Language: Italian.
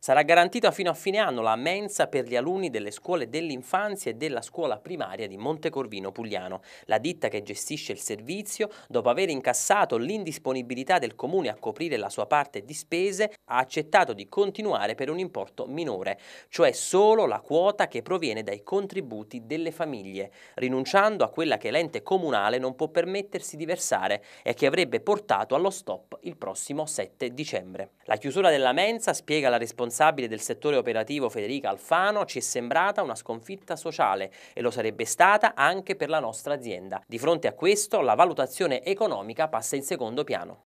Sarà garantita fino a fine anno la mensa per gli alunni delle scuole dell'infanzia e della scuola primaria di Montecorvino Pugliano. La ditta che gestisce il servizio, dopo aver incassato l'indisponibilità del comune a coprire la sua parte di spese, ha accettato di continuare per un importo minore, cioè solo la quota che proviene dai contributi delle famiglie, rinunciando a quella che l'ente comunale non può permettersi di versare e che avrebbe portato allo stop il prossimo 7 dicembre. La chiusura della mensa, spiega la responsabilità responsabile del settore operativo Federica Alfano, ci è sembrata una sconfitta sociale e lo sarebbe stata anche per la nostra azienda. Di fronte a questo la valutazione economica passa in secondo piano.